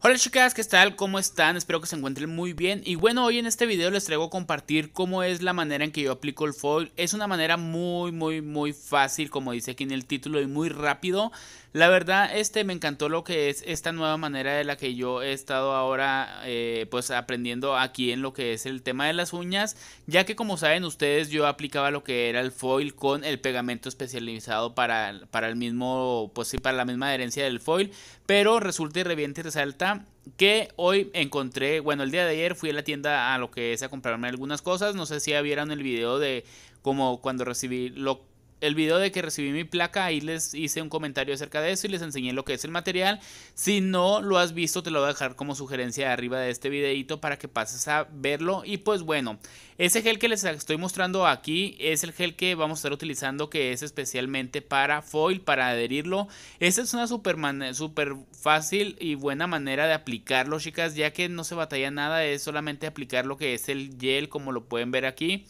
Hola chicas, ¿qué tal? ¿Cómo están? Espero que se encuentren muy bien Y bueno, hoy en este video les traigo a compartir cómo es la manera en que yo aplico el foil Es una manera muy, muy, muy fácil, como dice aquí en el título, y muy rápido la verdad, este me encantó lo que es esta nueva manera de la que yo he estado ahora eh, pues aprendiendo aquí en lo que es el tema de las uñas, ya que como saben ustedes yo aplicaba lo que era el foil con el pegamento especializado para, para el mismo, pues sí, para la misma adherencia del foil, pero resulta y reviente resalta que hoy encontré, bueno, el día de ayer fui a la tienda a lo que es a comprarme algunas cosas, no sé si ya vieron el video de como cuando recibí lo el video de que recibí mi placa, ahí les hice un comentario acerca de eso y les enseñé lo que es el material. Si no lo has visto, te lo voy a dejar como sugerencia arriba de este videito para que pases a verlo. Y pues bueno, ese gel que les estoy mostrando aquí es el gel que vamos a estar utilizando que es especialmente para foil, para adherirlo. Esta es una super, super fácil y buena manera de aplicarlo, chicas, ya que no se batalla nada, es solamente aplicar lo que es el gel como lo pueden ver aquí.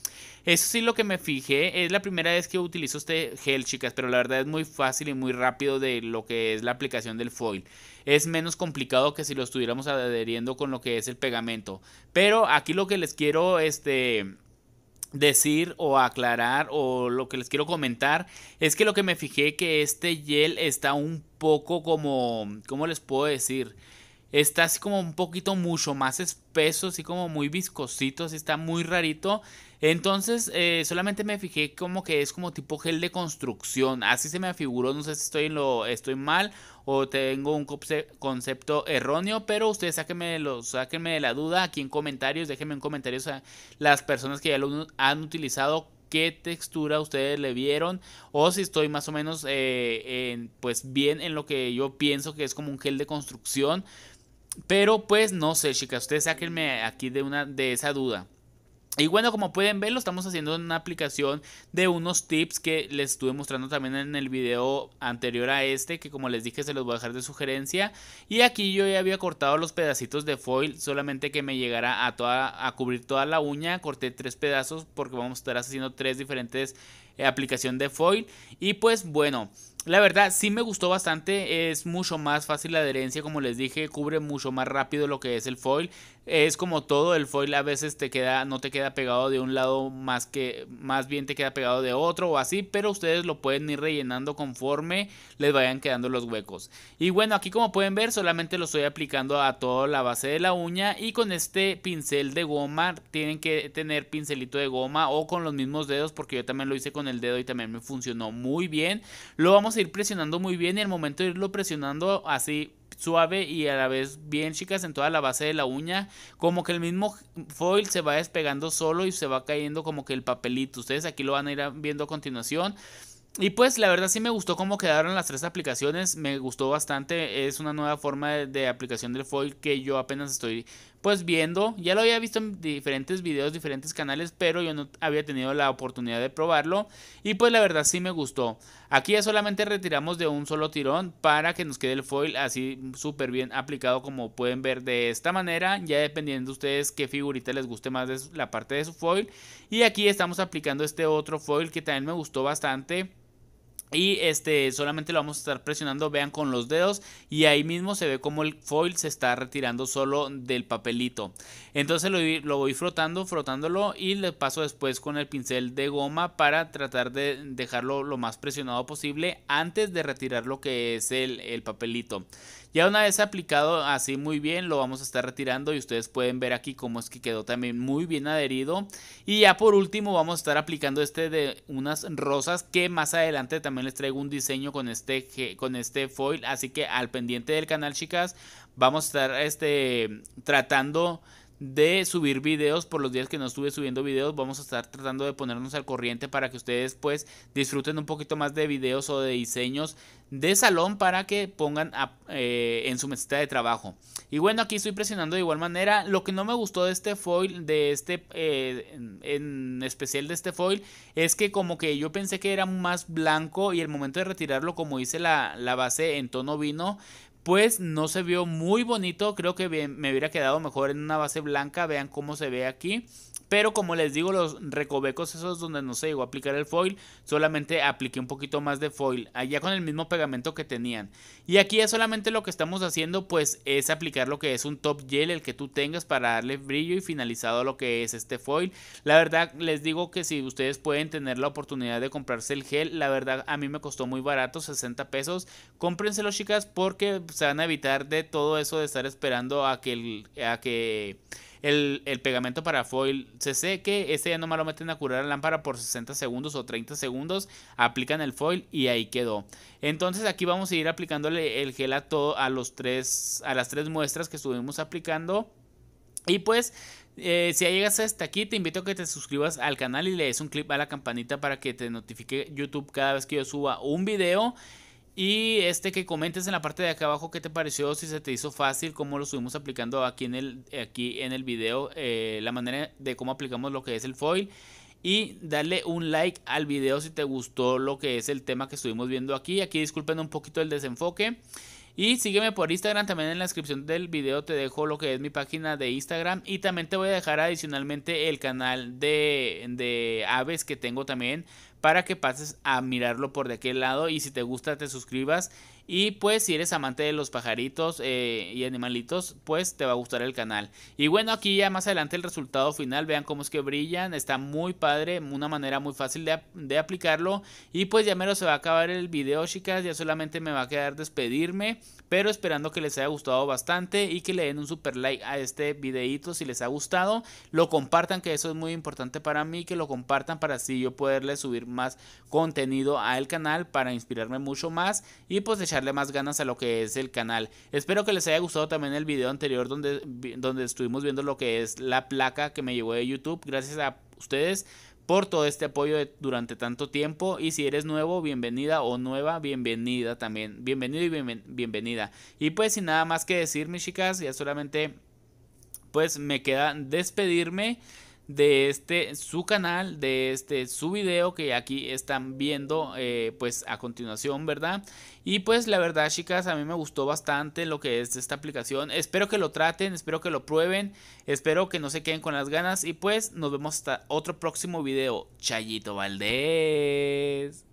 Eso sí lo que me fijé, es la primera vez que utilizo este gel, chicas, pero la verdad es muy fácil y muy rápido de lo que es la aplicación del foil. Es menos complicado que si lo estuviéramos adheriendo con lo que es el pegamento. Pero aquí lo que les quiero, este decir o aclarar o lo que les quiero comentar es que lo que me fijé que este gel está un poco como, ¿cómo les puedo decir? Está así como un poquito mucho más espeso, así como muy viscosito, así está muy rarito. Entonces, eh, solamente me fijé como que es como tipo gel de construcción. Así se me afiguró, No sé si estoy, lo, estoy mal o tengo un concepto erróneo. Pero ustedes sáquenme, de la duda aquí en comentarios. Déjenme en comentarios a las personas que ya lo han utilizado qué textura ustedes le vieron o si estoy más o menos eh, pues bien en lo que yo pienso que es como un gel de construcción pero pues no sé, chicas, ustedes sáquenme aquí de una de esa duda. Y bueno, como pueden ver, lo estamos haciendo en una aplicación de unos tips que les estuve mostrando también en el video anterior a este, que como les dije se los voy a dejar de sugerencia. Y aquí yo ya había cortado los pedacitos de foil, solamente que me llegara a, toda, a cubrir toda la uña, corté tres pedazos porque vamos a estar haciendo tres diferentes eh, aplicación de foil. Y pues bueno, la verdad sí me gustó bastante, es mucho más fácil la adherencia, como les dije, cubre mucho más rápido lo que es el foil. Es como todo, el foil a veces te queda no te queda pegado de un lado más que más bien te queda pegado de otro o así, pero ustedes lo pueden ir rellenando conforme les vayan quedando los huecos. Y bueno, aquí como pueden ver, solamente lo estoy aplicando a toda la base de la uña y con este pincel de goma tienen que tener pincelito de goma o con los mismos dedos porque yo también lo hice con el dedo y también me funcionó muy bien. Lo vamos a ir presionando muy bien y al momento de irlo presionando así suave y a la vez bien chicas en toda la base de la uña como que el mismo foil se va despegando solo y se va cayendo como que el papelito ustedes aquí lo van a ir viendo a continuación y pues la verdad sí me gustó cómo quedaron las tres aplicaciones, me gustó bastante, es una nueva forma de, de, aplicación del foil que yo apenas estoy pues viendo, ya lo había visto en diferentes videos, diferentes canales, pero yo no había tenido la oportunidad de probarlo y pues la verdad sí me gustó. Aquí ya solamente retiramos de un solo tirón para que nos quede el foil así súper bien aplicado como pueden ver de esta manera, ya dependiendo de ustedes qué figurita les guste más de la parte de su foil. Y aquí estamos aplicando este otro foil que también me gustó bastante y este, solamente lo vamos a estar presionando, vean con los dedos y ahí mismo se ve como el foil se está retirando solo del papelito. Entonces lo, voy frotando, frotándolo y le paso después con el pincel de goma para tratar de dejarlo lo más presionado posible antes de retirar lo que es el, el papelito. Ya una vez aplicado así muy bien lo vamos a estar retirando y ustedes pueden ver aquí cómo es que quedó también muy bien adherido. Y ya por último vamos a estar aplicando este de unas rosas que más adelante también les traigo un diseño con este, con este foil. Así que al pendiente del canal, chicas, vamos a estar este, tratando de subir videos por los días que no estuve subiendo videos vamos a estar tratando de ponernos al corriente para que ustedes pues disfruten un poquito más de videos o de diseños de salón para que pongan eh, en su mesita de trabajo y bueno aquí estoy presionando de igual manera lo que no me gustó de este foil de este eh, en, especial de este foil es que como que yo pensé que era más blanco y el momento de retirarlo como hice la, la base en tono vino pues no se vio muy bonito. Creo que me hubiera quedado mejor en una base blanca. Vean cómo se ve aquí. Pero como les digo, los recovecos esos donde no se llegó a aplicar el foil, solamente apliqué un poquito más de foil, allá con el mismo pegamento que tenían. Y aquí ya solamente lo que estamos haciendo pues es aplicar lo que es un top gel, el que tú tengas para darle brillo y finalizado lo que es este foil. La verdad les digo que si ustedes pueden tener la oportunidad de comprarse el gel, la verdad a mí me costó muy barato, 60 pesos. Cómprenselo chicas porque se van a evitar de todo eso de estar esperando a que el, a que el, pegamento para foil se seque. Este ya no me lo meten a curar la lámpara por 60 segundos o 30 segundos. Aplican el foil y ahí quedó. Entonces aquí vamos a ir aplicándole el gel a, todo, a, los tres, a las tres muestras que estuvimos aplicando. Y pues eh, si ya llegas hasta aquí, te invito a que te suscribas al canal y le des un clip a la campanita para que te notifique YouTube cada vez que yo suba un video. Y este que comentes en la parte de acá abajo qué te pareció, si se te hizo fácil, cómo lo estuvimos aplicando aquí en el, aquí en el video, eh, la manera de cómo aplicamos lo que es el foil. Y darle un like al video si te gustó lo que es el tema que estuvimos viendo aquí. Aquí disculpen un poquito el desenfoque. Y sígueme por Instagram, también en la descripción del video te dejo lo que es mi página de Instagram y también te voy a dejar adicionalmente el canal de, de aves que tengo también para que pases a mirarlo por de aquel lado y si te gusta te suscribas y pues si eres amante de los pajaritos eh, y animalitos pues te va a gustar el canal y bueno aquí ya más adelante el resultado final vean cómo es que brillan está muy padre una manera muy fácil de, aplicarlo y pues ya mero se va a acabar el video chicas ya solamente me va a quedar despedirme pero esperando que les haya gustado bastante y que le den un super like a este videito si les ha gustado lo compartan que eso es muy importante para mí que lo compartan para así yo poderles subir más contenido al canal para inspirarme mucho más y pues echarle más ganas a lo que es el canal. Espero que les haya gustado también el video anterior donde, donde estuvimos viendo lo que es la placa que me llegó de YouTube. Gracias a ustedes por todo este apoyo durante tanto tiempo. Y si eres nuevo, bienvenida o nueva, bienvenida también. Bienvenido y bienvenida. Y pues sin nada más que decir, mis chicas, ya solamente pues me queda despedirme de este su canal, de este su video que aquí están viendo eh, pues a continuación, ¿verdad? Y pues la verdad chicas, a mí me gustó bastante lo que es esta aplicación. Espero que lo traten, espero que lo prueben, espero que no se queden con las ganas y pues nos vemos hasta otro próximo video. Chayito Valdés.